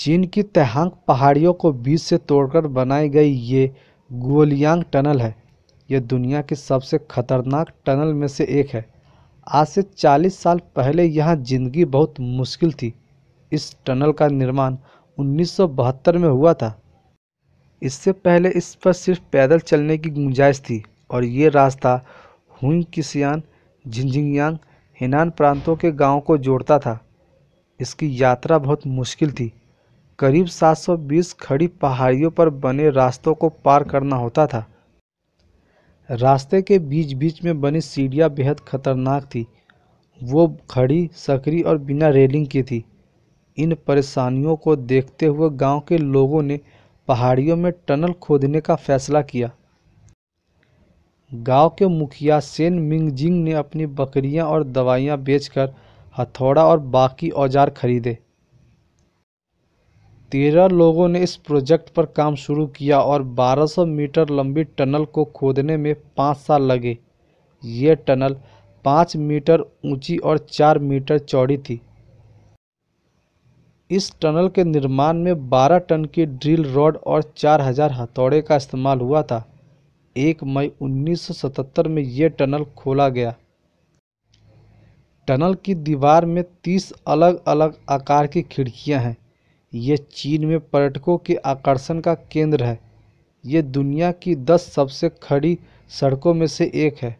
चीन की तैहांग पहाड़ियों को बीच से तोड़कर बनाई गई ये गुअलियांग टनल है ये दुनिया की सबसे खतरनाक टनल में से एक है आज से 40 साल पहले यहाँ ज़िंदगी बहुत मुश्किल थी इस टनल का निर्माण 1972 में हुआ था इससे पहले इस पर सिर्फ पैदल चलने की गुंजाइश थी और ये रास्ता हुई किसियान झिंझिंगयांग हिनान प्रांतों के गाँव को जोड़ता था इसकी यात्रा बहुत मुश्किल थी करीब 720 खड़ी पहाड़ियों पर बने रास्तों को पार करना होता था रास्ते के बीच बीच में बनी सीढ़ियाँ बेहद खतरनाक थी वो खड़ी सकरी और बिना रेलिंग की थी इन परेशानियों को देखते हुए गांव के लोगों ने पहाड़ियों में टनल खोदने का फैसला किया गांव के मुखिया सेन मिंगजिंग ने अपनी बकरियां और दवाइयां बेचकर हथौड़ा और बाकी औजार खरीदे तेरह लोगों ने इस प्रोजेक्ट पर काम शुरू किया और 1200 मीटर लंबी टनल को खोदने में पाँच साल लगे ये टनल पाँच मीटर ऊंची और चार मीटर चौड़ी थी इस टनल के निर्माण में 12 टन की ड्रिल रॉड और 4000 हथौड़े का इस्तेमाल हुआ था 1 मई 1977 में यह टनल खोला गया टनल की दीवार में 30 अलग अलग आकार की खिड़कियां हैं यह चीन में पर्यटकों के आकर्षण का केंद्र है यह दुनिया की दस सबसे खड़ी सड़कों में से एक है